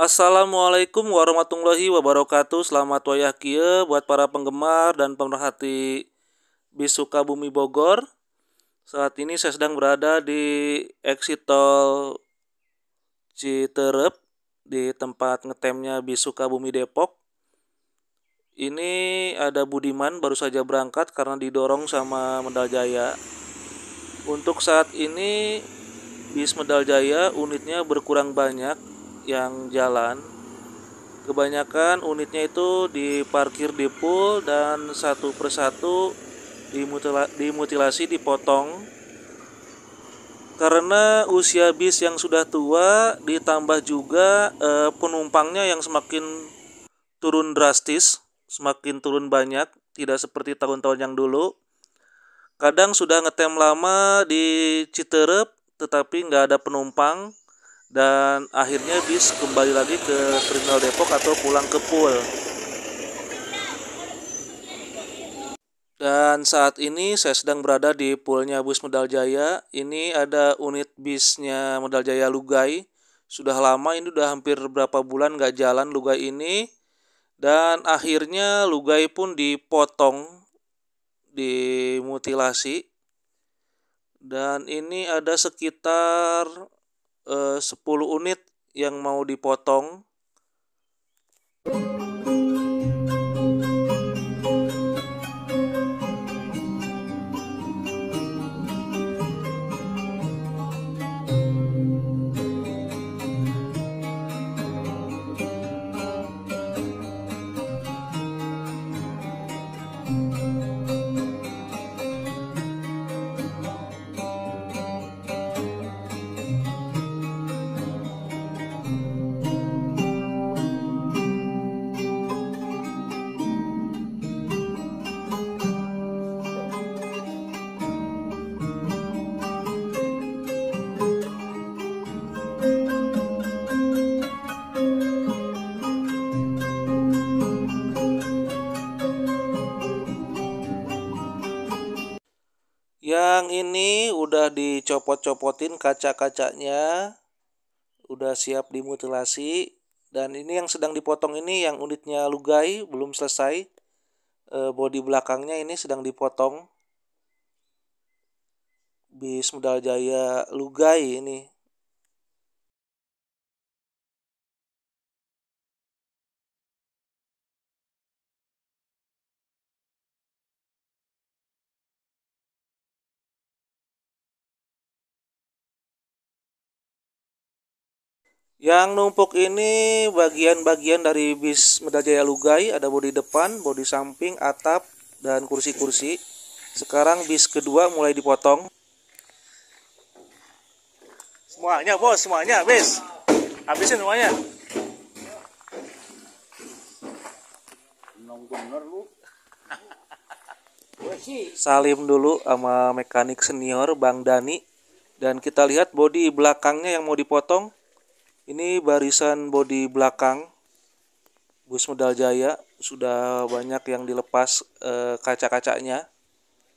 Assalamualaikum warahmatullahi wabarakatuh. Selamat wayah kia buat para penggemar dan pemerhati Bisuka Bumi Bogor. Saat ini saya sedang berada di exit tol Citerep di tempat ngetemnya Bisuka Bumi Depok. Ini ada Budiman baru saja berangkat karena didorong sama Medal Jaya. Untuk saat ini bis Medal Jaya unitnya berkurang banyak yang jalan kebanyakan unitnya itu diparkir di pool dan satu persatu dimutilasi dipotong karena usia bis yang sudah tua ditambah juga e, penumpangnya yang semakin turun drastis semakin turun banyak tidak seperti tahun-tahun yang dulu kadang sudah ngetem lama di Citerep tetapi nggak ada penumpang dan akhirnya bis kembali lagi ke terminal Depok atau pulang ke Pool. Dan saat ini saya sedang berada di poolnya bus Medal Jaya. Ini ada unit bisnya Medal Jaya Lugai. Sudah lama ini sudah hampir berapa bulan nggak jalan Lugai ini. Dan akhirnya Lugai pun dipotong, dimutilasi. Dan ini ada sekitar 10 eh, unit yang mau dipotong. Yang ini udah dicopot-copotin kaca-kacanya, udah siap dimutilasi. Dan ini yang sedang dipotong ini yang unitnya lugai belum selesai. E, bodi belakangnya ini sedang dipotong. Bis modal jaya lugai ini. Yang numpuk ini bagian-bagian dari bis Medajaya Lugai, ada bodi depan, bodi samping, atap, dan kursi-kursi. Sekarang bis kedua mulai dipotong. Semuanya bos, semuanya habis. Habisin semuanya. Salim dulu sama mekanik senior Bang Dani dan kita lihat bodi belakangnya yang mau dipotong ini barisan bodi belakang bus modal Jaya sudah banyak yang dilepas e, kaca-kacanya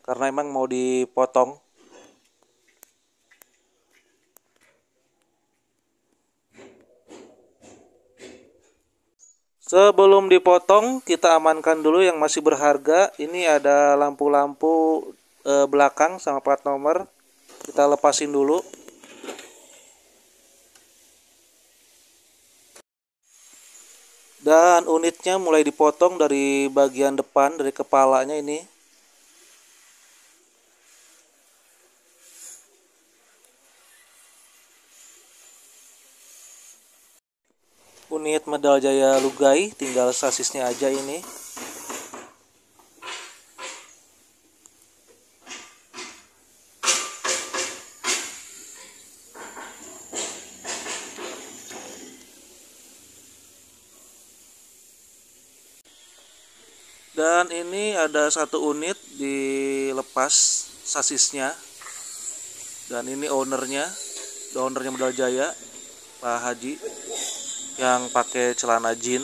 karena emang mau dipotong. Sebelum dipotong, kita amankan dulu yang masih berharga. Ini ada lampu-lampu e, belakang sama plat nomor. Kita lepasin dulu. dan unitnya mulai dipotong dari bagian depan dari kepalanya ini unit medal jaya lugai tinggal sasisnya aja ini dan ini ada satu unit dilepas sasisnya dan ini ownernya ownernya modal jaya Pak Haji yang pakai celana jean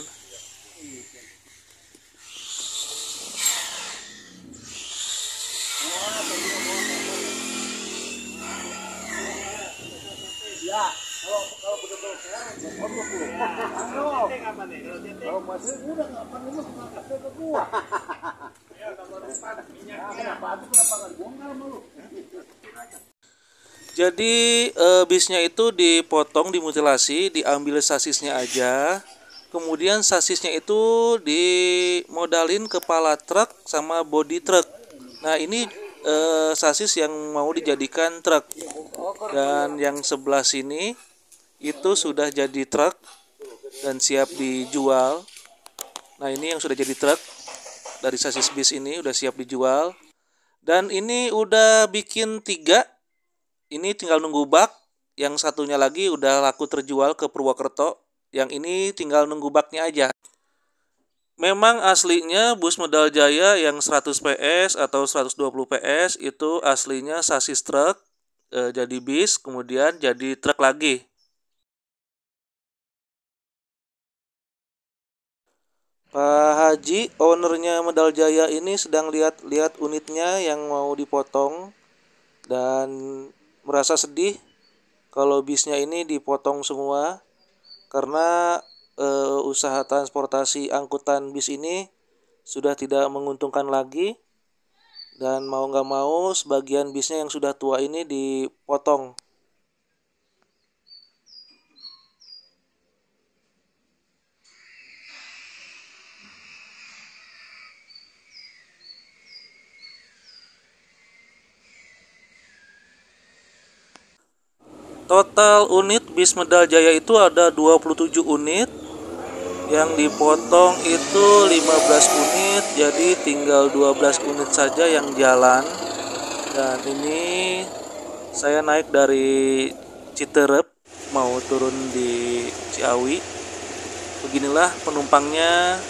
Yeah. Jadi e, bisnya itu dipotong, dimutilasi, diambil sasisnya aja. Kemudian sasisnya itu dimodalin kepala truk sama body truk. Nah ini e, sasis yang mau dijadikan truk. Dan yang sebelah sini itu sudah jadi truk dan siap dijual. Nah, ini yang sudah jadi truk dari sasis bis ini udah siap dijual. Dan ini udah bikin tiga. Ini tinggal nunggu bak. Yang satunya lagi udah laku terjual ke Purwokerto. Yang ini tinggal nunggu baknya aja. Memang aslinya bus modal jaya yang 100 PS atau 120 PS itu aslinya sasis truk e, jadi bis kemudian jadi truk lagi Pak Haji, ownernya Medal Jaya ini sedang lihat-lihat unitnya yang mau dipotong dan merasa sedih kalau bisnya ini dipotong semua karena e, usaha transportasi angkutan bis ini sudah tidak menguntungkan lagi dan mau nggak mau sebagian bisnya yang sudah tua ini dipotong total unit bis Medal Jaya itu ada 27 unit yang dipotong itu 15 unit jadi tinggal 12 unit saja yang jalan dan ini saya naik dari Citerep mau turun di Ciawi beginilah penumpangnya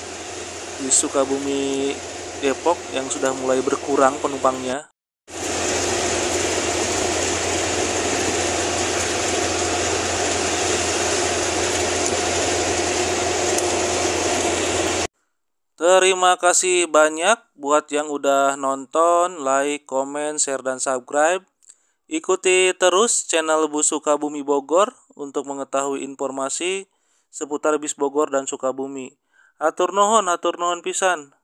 di Sukabumi Depok yang sudah mulai berkurang penumpangnya Terima kasih banyak buat yang udah nonton, like, komen, share, dan subscribe. Ikuti terus channel Bus Sukabumi Bogor untuk mengetahui informasi seputar bis Bogor dan Sukabumi. Atur nohon, atur nohon pisan.